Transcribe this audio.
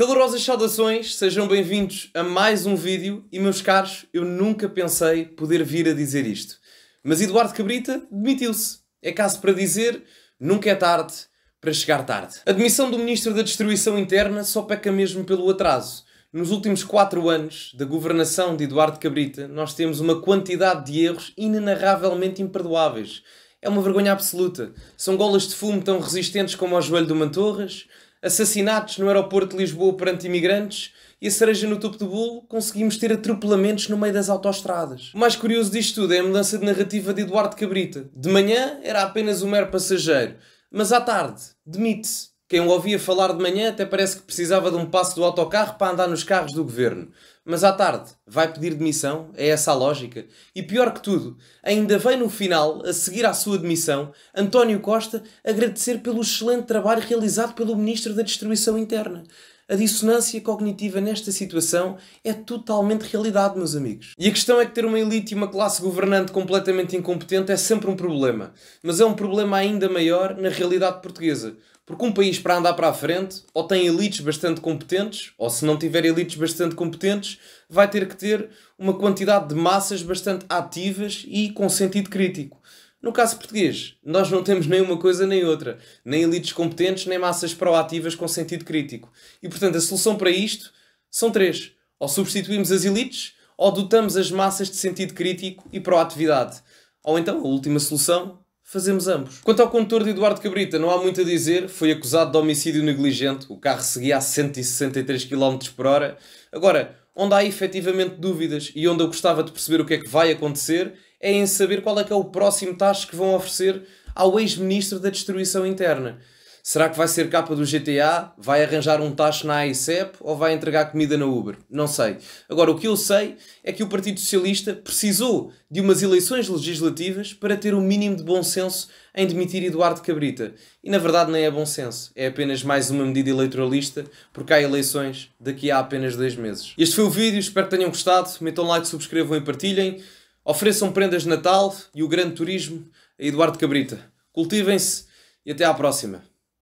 Calorosas saudações, sejam bem-vindos a mais um vídeo e meus caros, eu nunca pensei poder vir a dizer isto. Mas Eduardo Cabrita demitiu-se. É caso para dizer, nunca é tarde para chegar tarde. A demissão do Ministro da Destruição Interna só peca mesmo pelo atraso. Nos últimos quatro anos da governação de Eduardo Cabrita, nós temos uma quantidade de erros inenarravelmente imperdoáveis. É uma vergonha absoluta. São golas de fumo tão resistentes como ao joelho do Mantorras, assassinatos no aeroporto de Lisboa perante imigrantes e a cereja no topo do bolo, conseguimos ter atropelamentos no meio das autoestradas. O mais curioso disto tudo é a mudança de narrativa de Eduardo Cabrita. De manhã era apenas um mero passageiro, mas à tarde demite-se. Quem o ouvia falar de manhã até parece que precisava de um passo do autocarro para andar nos carros do governo. Mas à tarde vai pedir demissão? É essa a lógica? E pior que tudo, ainda vem no final, a seguir à sua demissão, António Costa agradecer pelo excelente trabalho realizado pelo Ministro da Distribuição Interna. A dissonância cognitiva nesta situação é totalmente realidade, meus amigos. E a questão é que ter uma elite e uma classe governante completamente incompetente é sempre um problema. Mas é um problema ainda maior na realidade portuguesa, porque um país para andar para a frente ou tem elites bastante competentes, ou se não tiver elites bastante competentes, vai ter que ter uma quantidade de massas bastante ativas e com sentido crítico. No caso português, nós não temos nem uma coisa nem outra, nem elites competentes, nem massas proativas com sentido crítico. E portanto, a solução para isto são três: ou substituímos as elites, ou dotamos as massas de sentido crítico e proatividade. Ou então, a última solução, fazemos ambos. Quanto ao condutor de Eduardo Cabrita, não há muito a dizer, foi acusado de homicídio negligente, o carro seguia a 163 km por hora. Agora, onde há efetivamente dúvidas e onde eu gostava de perceber o que é que vai acontecer é em saber qual é que é o próximo taxa que vão oferecer ao ex-ministro da Destruição Interna. Será que vai ser capa do GTA? Vai arranjar um tacho na AICEP ou vai entregar comida na Uber? Não sei. Agora, o que eu sei é que o Partido Socialista precisou de umas eleições legislativas para ter o um mínimo de bom senso em demitir Eduardo Cabrita. E na verdade nem é bom senso, é apenas mais uma medida eleitoralista, porque há eleições daqui a apenas dois meses. Este foi o vídeo, espero que tenham gostado. Metam like, subscrevam e partilhem. Ofereçam prendas de Natal e o grande turismo a Eduardo Cabrita. Cultivem-se e até à próxima.